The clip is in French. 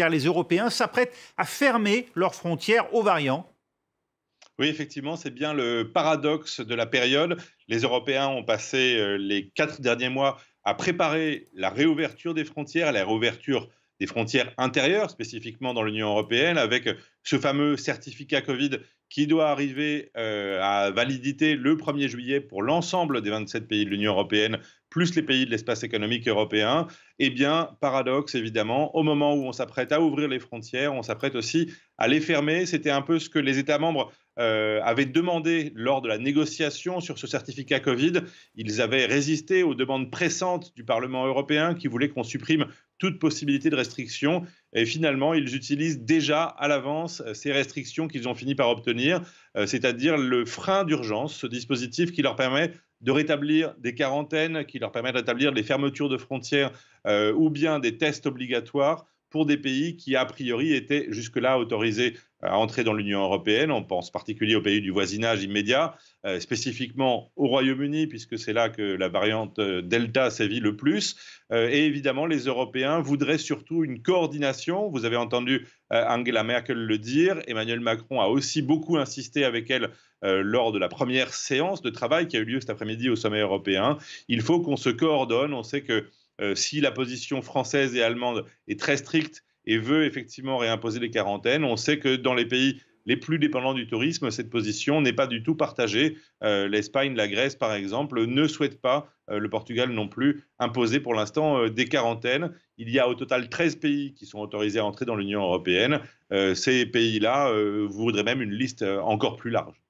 car les Européens s'apprêtent à fermer leurs frontières aux variants. Oui, effectivement, c'est bien le paradoxe de la période. Les Européens ont passé euh, les quatre derniers mois à préparer la réouverture des frontières, la réouverture des frontières intérieures, spécifiquement dans l'Union européenne, avec ce fameux certificat Covid qui doit arriver euh, à validité le 1er juillet pour l'ensemble des 27 pays de l'Union européenne, plus les pays de l'espace économique européen, eh bien, paradoxe évidemment, au moment où on s'apprête à ouvrir les frontières, on s'apprête aussi à les fermer. C'était un peu ce que les États membres euh, avaient demandé lors de la négociation sur ce certificat Covid. Ils avaient résisté aux demandes pressantes du Parlement européen qui voulait qu'on supprime toute possibilité de restriction. Et finalement, ils utilisent déjà à l'avance euh, ces restrictions qu'ils ont fini par obtenir, euh, c'est-à-dire le frein d'urgence, ce dispositif qui leur permet de rétablir des quarantaines, qui leur permet d'établir des fermetures de frontières euh, ou bien des tests obligatoires pour des pays qui, a priori, étaient jusque-là autorisés à entrer dans l'Union européenne. On pense particulièrement particulier aux pays du voisinage immédiat, euh, spécifiquement au Royaume-Uni, puisque c'est là que la variante euh, Delta sévit le plus. Euh, et évidemment, les Européens voudraient surtout une coordination. Vous avez entendu Angela Merkel le dire. Emmanuel Macron a aussi beaucoup insisté avec elle lors de la première séance de travail qui a eu lieu cet après-midi au sommet européen. Il faut qu'on se coordonne. On sait que euh, si la position française et allemande est très stricte et veut effectivement réimposer les quarantaines, on sait que dans les pays les plus dépendants du tourisme, cette position n'est pas du tout partagée. Euh, L'Espagne, la Grèce, par exemple, ne souhaitent pas, euh, le Portugal non plus, imposer pour l'instant des quarantaines. Il y a au total 13 pays qui sont autorisés à entrer dans l'Union européenne. ces pays-là voudraient même une liste encore plus large.